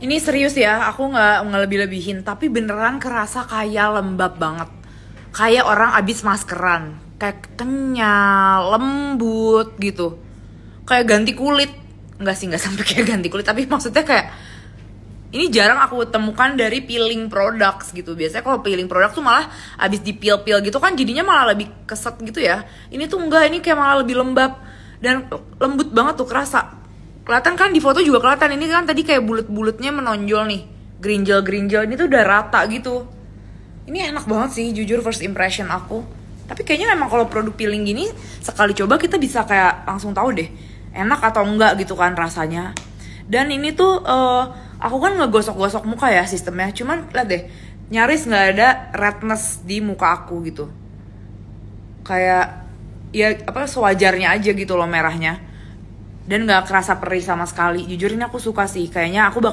ini serius ya aku nggak ngelebih-lebihin tapi beneran kerasa kayak lembab banget kayak orang abis maskeran kayak kenyal lembut gitu kayak ganti kulit nggak sih nggak sampai kayak ganti kulit tapi maksudnya kayak ini jarang aku temukan dari peeling products gitu biasanya kalau peeling products tuh malah abis dipil-pil gitu kan jadinya malah lebih keset gitu ya ini tuh enggak ini kayak malah lebih lembab dan lembut banget tuh kerasa kelihatan kan di foto juga kelihatan ini kan tadi kayak bulut-bulutnya menonjol nih gerinjal-gerinjal ini tuh udah rata gitu ini enak banget sih jujur first impression aku tapi kayaknya memang kalau produk peeling gini sekali coba kita bisa kayak langsung tahu deh enak atau enggak gitu kan rasanya dan ini tuh uh, aku kan ngegosok-gosok muka ya sistemnya cuman lihat deh nyaris nggak ada redness di muka aku gitu kayak ya apa sewajarnya aja gitu loh merahnya dan nggak kerasa perih sama sekali jujur ini aku suka sih kayaknya aku bakal